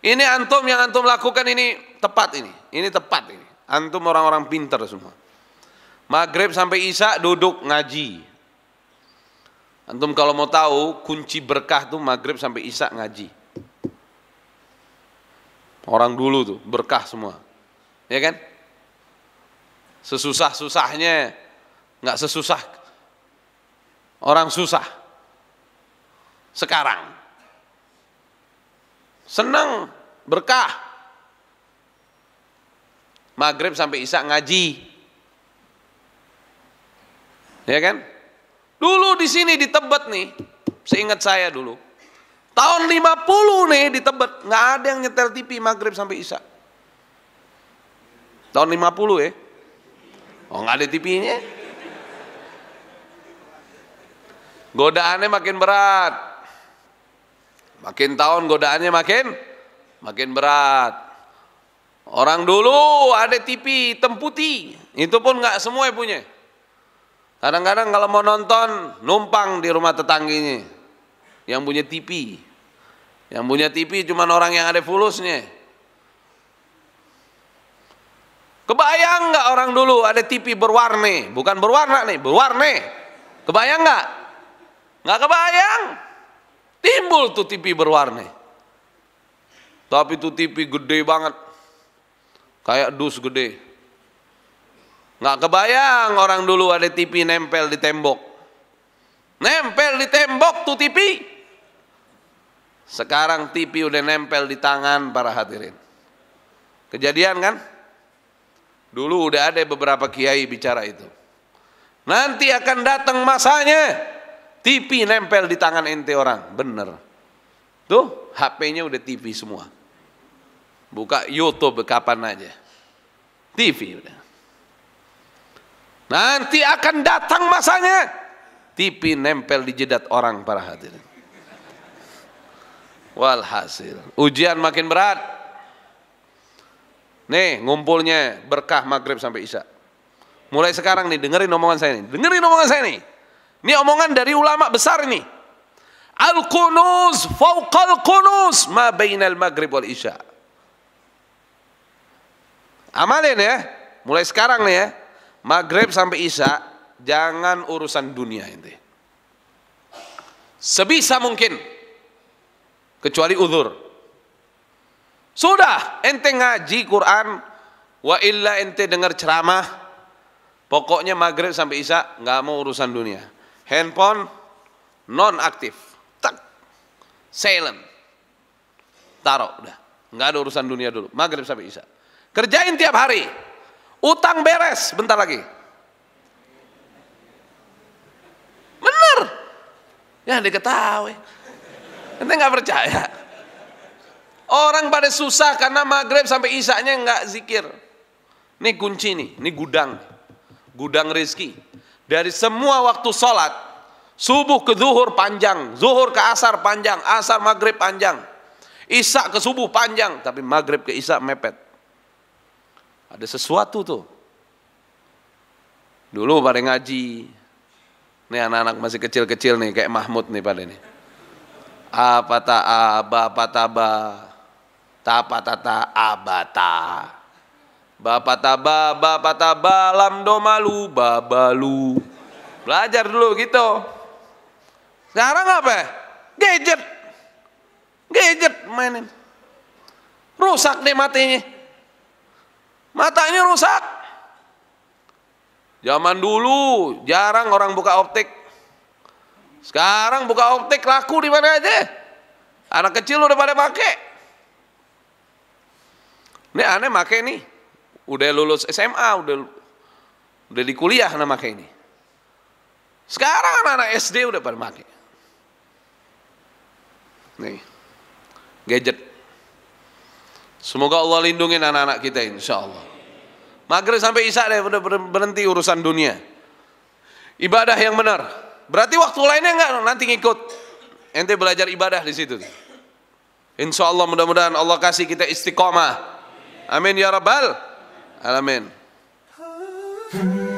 Ini antum yang antum lakukan ini tepat ini. Ini tepat ini. Antum orang-orang pinter semua. Maghrib sampai Isya duduk ngaji. Antum kalau mau tahu kunci berkah tuh maghrib sampai Isya ngaji. Orang dulu tuh berkah semua. Ya kan? Sesusah-susahnya nggak sesusah orang susah sekarang senang, berkah. Maghrib sampai Isya ngaji. Ya kan? Dulu di sini di Tebet nih, seingat saya dulu. Tahun 50 nih di Tebet, nggak ada yang nyetel TV Maghrib sampai Isya. Tahun 50 ya. Oh nggak ada TV-nya. Godaannya makin berat. Makin tahun godaannya makin makin berat. Orang dulu ada TV hitam putih, itu pun nggak semua yang punya. Kadang-kadang kalau mau nonton numpang di rumah tetangginya yang punya TV. Yang punya TV cuma orang yang ada fulusnya. Kebayang nggak orang dulu ada TV berwarna, bukan berwarna nih, berwarna. Kebayang nggak? Nggak kebayang. Timbul tuh TV berwarna. Tapi tuh TV gede banget. Kayak dus gede. Nggak kebayang orang dulu ada TV nempel di tembok. Nempel di tembok tuh TV. Sekarang TV udah nempel di tangan para hadirin. Kejadian kan? Dulu udah ada beberapa kiai bicara itu. Nanti akan datang masanya TV nempel di tangan ente orang, bener. Tuh, HP-nya udah TV semua. Buka YouTube kapan aja. TV udah. Nanti akan datang masanya. TV nempel di jedat orang para hadirin. Walhasil, ujian makin berat. Nih, ngumpulnya berkah maghrib sampai isya. Mulai sekarang nih, dengerin omongan saya nih. Dengerin omongan saya nih. Ini omongan dari ulama besar ini. Al-kunuz fauqal kunuz ma bainal maghrib wal isya. Amalin ya, mulai sekarang nih ya. Maghrib sampai isya jangan urusan dunia ini. Sebisa mungkin kecuali uzur. Sudah ente ngaji Quran wa illa ente dengar ceramah pokoknya maghrib sampai isya nggak mau urusan dunia handphone non aktif tak silent taruh udah nggak ada urusan dunia dulu maghrib sampai isya kerjain tiap hari utang beres bentar lagi bener ya diketahui nanti nggak percaya orang pada susah karena maghrib sampai isaknya nggak zikir ini kunci nih ini gudang gudang rezeki dari semua waktu sholat, subuh ke zuhur panjang, zuhur ke asar panjang, asar maghrib panjang, isak ke subuh panjang, tapi maghrib ke isak mepet. Ada sesuatu tuh. Dulu pada ngaji, nih anak-anak masih kecil-kecil nih, kayak Mahmud nih pada nih. Apa ta aba, apa Ta tapa tata ta? Bapak Bapak taba, lam do malu, babalu. Belajar dulu gitu. Sekarang apa? Gadget. Gadget mainin. Rusak deh matanya. Matanya rusak. Zaman dulu jarang orang buka optik. Sekarang buka optik laku di mana aja. Anak kecil udah pada pakai. Ini aneh pakai nih udah lulus SMA, udah udah di kuliah nama kayak ini. Sekarang anak-anak SD udah pada pakai. Nih, gadget. Semoga Allah lindungi anak-anak kita insya Allah. Maghrib sampai Isya deh udah berhenti urusan dunia. Ibadah yang benar. Berarti waktu lainnya enggak nanti ngikut. Ente belajar ibadah di situ. Insya Allah mudah-mudahan Allah kasih kita istiqomah. Amin ya rabbal amén. Mm.